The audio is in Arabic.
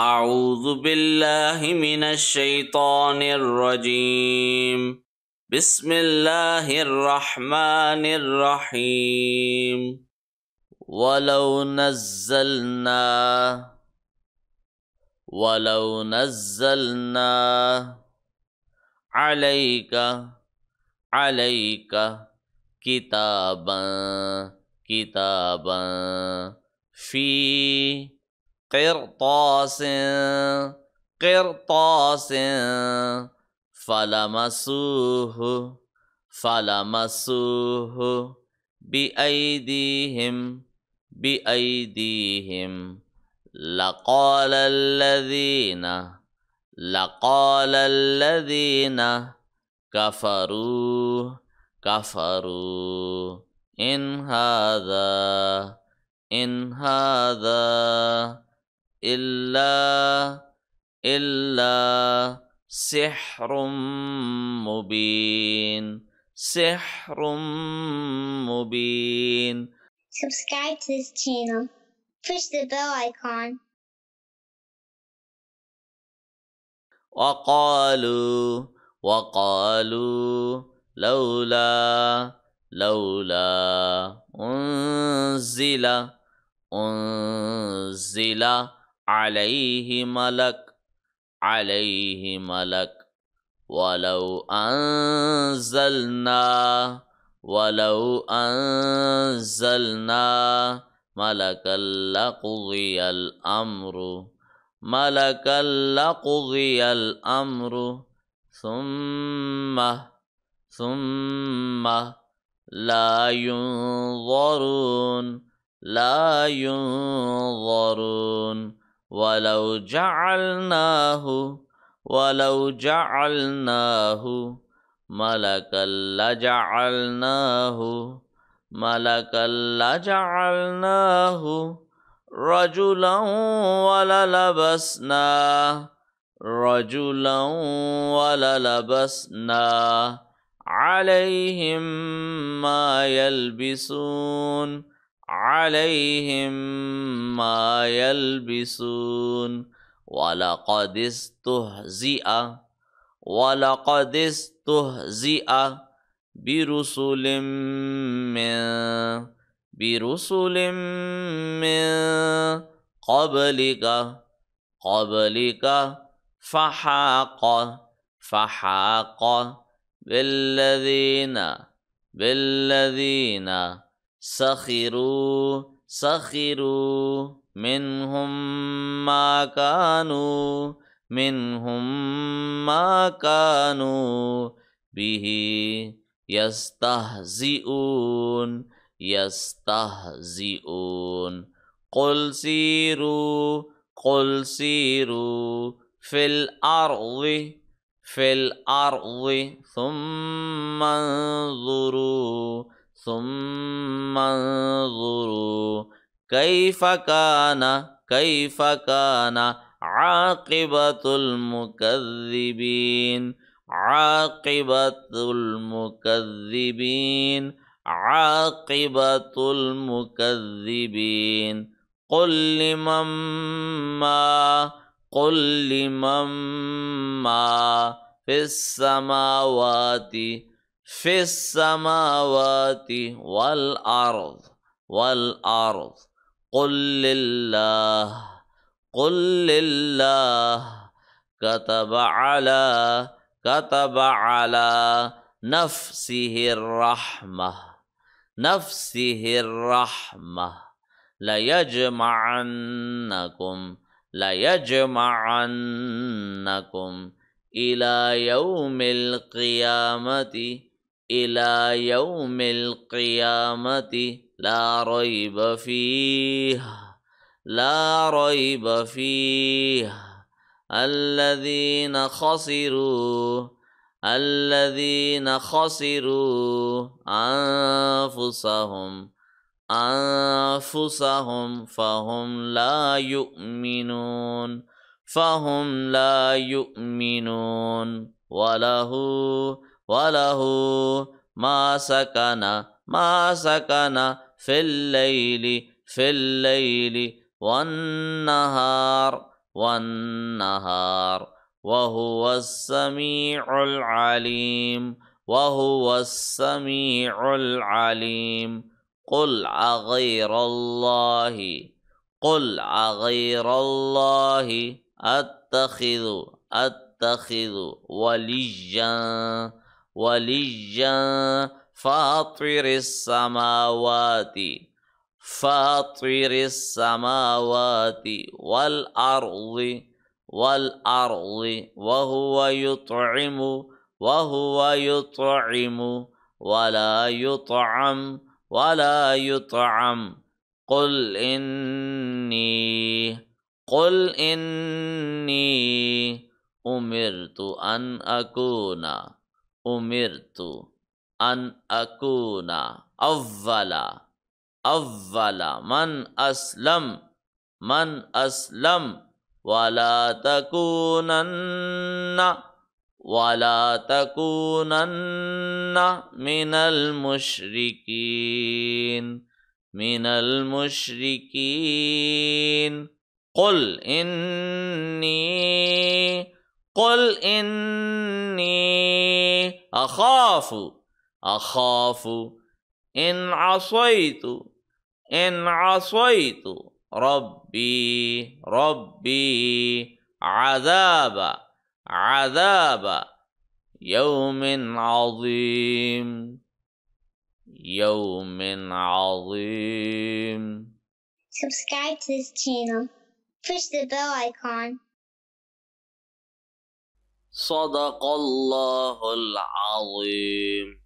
أعوذ بالله من الشيطان الرجيم بسم الله الرحمن الرحيم ولو نزلنا ولو نزلنا عليك عليك كتابا كتابا في قرطاس قرطاس فلمسوه فلمسوه بأيديهم بأيديهم لقال الذين لقال الذين كفروا كفروا إن هذا إن هذا إلا إلا سحر مبين سحر مبين Subscribe to this channel. Push the bell icon. وقالوا وقالوا لولا لولا أنزل أنزل عليه ملك عليه ملك ولو أنزلنا ولو أنزلنا ملكا لقضي الأمر ملكا لقضي الأمر ثم ثم لا ينظرون لا ينظرون ولو جعلناه ولو جعلناه ملكا لجعلناه ملكا لجعلناه رجلا وللبسنا رجلا وللبسنا عليهم ما يلبسون عليهم ما يلبسون ولقد استهزئ ولقد استهزئ برسل من برسل من قبلك قبلك فحاق فحاق بالذين بالذين سخروا سخروا منهم ما كانوا منهم ما كانوا به يستهزئون يستهزئون قل سيروا قل سيروا في الأرض في الأرض ثم انظروا ثم انظروا كيف كان كيف كان عاقبة المكذبين عاقبة المكذبين عاقبة المكذبين قل لمن ما قل لمن ما في السماوات في السماوات والأرض والأرض قل لله قل لله كتب على كتب على نفسه الرحمة نفسه الرحمة ليجمعنكم ليجمعنكم إلى يوم القيامة إلى يوم القيامة لا ريب فيه لا ريب فيه الذين خسروا الذين خسروا أنفسهم أنفسهم فهم لا يؤمنون فهم لا يؤمنون وله وله ما سكن ما سكن في الليل في الليل والنهار والنهار وهو السميع العليم وهو السميع العليم قل أغير الله قل أغير الله أتخذ أتخذ وليا وليا فاطر السماوات فاطر السماوات والأرض والأرض وهو يطعم وهو يطعم ولا يطعم ولا يطعم قل إني قل إني أمرت أن أكون أمرت أن أكون أفضل أفضل من أسلم من أسلم ولا تكونن ولا تكونن من المشركين من المشركين قل إني قل إني أخاف أخاف إن عصيت إن عصيت ربي ربي عذاب عذاب يوم عظيم يوم عظيم Subscribe to this channel. Push the bell icon. صدق الله العظيم